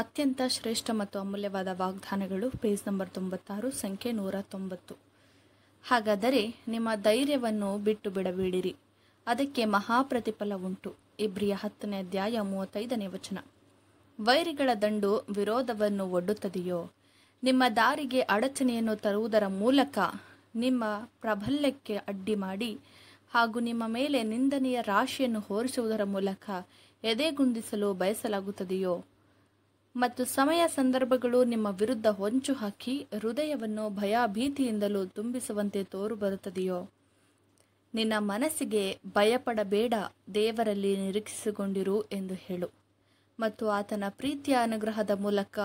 ಅತ್ಯಂತ ಶ್ರೇಷ್ಠ ಮತ್ತು ಅಮೂಲ್ಯವಾದ ವಾಗ್ದಾನಗಳು ಪೇಜ್ ನಂಬರ್ ತೊಂಬತ್ತಾರು ಸಂಖ್ಯೆ ನೂರ ತೊಂಬತ್ತು ಹಾಗಾದರೆ ನಿಮ್ಮ ಧೈರ್ಯವನ್ನು ಬಿಟ್ಟು ಬಿಡಬೇಡಿರಿ ಅದಕ್ಕೆ ಮಹಾಪ್ರತಿಫಲ ಉಂಟು ಇಬ್ರಿಯ ಹತ್ತನೇ ಅಧ್ಯಾಯ ಮೂವತ್ತೈದನೇ ವಚನ ವೈರಿಗಳ ದಂಡು ವಿರೋಧವನ್ನು ಒಡ್ಡುತ್ತದೆಯೋ ನಿಮ್ಮ ದಾರಿಗೆ ಅಡಚಣೆಯನ್ನು ತರುವುದರ ಮೂಲಕ ನಿಮ್ಮ ಪ್ರಾಬಲ್ಯಕ್ಕೆ ಅಡ್ಡಿ ಮಾಡಿ ಹಾಗೂ ನಿಮ್ಮ ಮೇಲೆ ನಿಂದನೆಯ ರಾಶಿಯನ್ನು ಹೋರಿಸುವುದರ ಮೂಲಕ ಎದೆಗುಂದಿಸಲು ಬಯಸಲಾಗುತ್ತದೆಯೋ ಮತ್ತು ಸಮಯ ಸಂದರ್ಭಗಳು ನಿಮ್ಮ ವಿರುದ್ಧ ಹೊಂಚು ಹಾಕಿ ಹೃದಯವನ್ನು ಭೀತಿಯಿಂದಲೂ ತುಂಬಿಸುವಂತೆ ಬರುತ್ತದೆಯೋ ನಿನ್ನ ಮನಸ್ಸಿಗೆ ಭಯಪಡಬೇಡ ದೇವರಲ್ಲಿ ನಿರೀಕ್ಷಿಸಿಕೊಂಡಿರು ಎಂದು ಹೇಳು ಮತ್ತು ಆತನ ಪ್ರೀತಿಯ ಅನುಗ್ರಹದ ಮೂಲಕ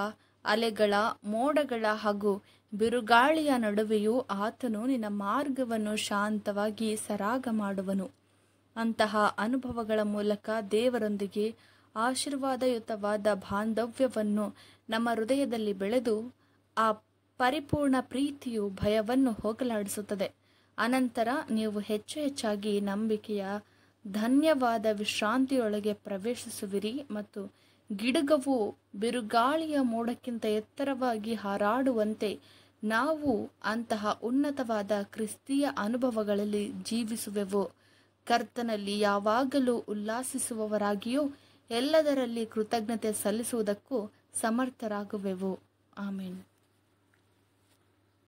ಅಲೆಗಳ ಮೋಡಗಳ ಹಾಗೂ ಬಿರುಗಾಳಿಯ ನಡುವೆಯೂ ಆತನು ನಿನ್ನ ಮಾರ್ಗವನ್ನು ಶಾಂತವಾಗಿ ಸರಾಗ ಮಾಡುವನು ಅಂತಹ ಅನುಭವಗಳ ಮೂಲಕ ದೇವರೊಂದಿಗೆ ಆಶೀರ್ವಾದಯುತವಾದ ಬಾಂಧವ್ಯವನ್ನು ನಮ್ಮ ಹೃದಯದಲ್ಲಿ ಬೆಳೆದು ಆ ಪರಿಪೂರ್ಣ ಪ್ರೀತಿಯು ಭಯವನ್ನು ಹೋಗಲಾಡಿಸುತ್ತದೆ ಅನಂತರ ನೀವು ಹೆಚ್ಚು ಹೆಚ್ಚಾಗಿ ನಂಬಿಕೆಯ ಧನ್ಯವಾದ ವಿಶ್ರಾಂತಿಯೊಳಗೆ ಪ್ರವೇಶಿಸುವಿರಿ ಮತ್ತು ಗಿಡಗವು ಬಿರುಗಾಳಿಯ ಮೋಡಕ್ಕಿಂತ ಎತ್ತರವಾಗಿ ಹಾರಾಡುವಂತೆ ನಾವು ಅಂತಹ ಉನ್ನತವಾದ ಕ್ರಿಸ್ತೀಯ ಅನುಭವಗಳಲ್ಲಿ ಜೀವಿಸುವೆವು ಕರ್ತನಲ್ಲಿ ಯಾವಾಗಲೂ ಉಲ್ಲಾಸಿಸುವವರಾಗಿಯೂ ಎಲ್ಲದರಲ್ಲಿ ಕೃತಜ್ಞತೆ ಸಲ್ಲಿಸುವುದಕ್ಕೂ ಸಮರ್ಥರಾಗುವೆವು ಆಮೇನ್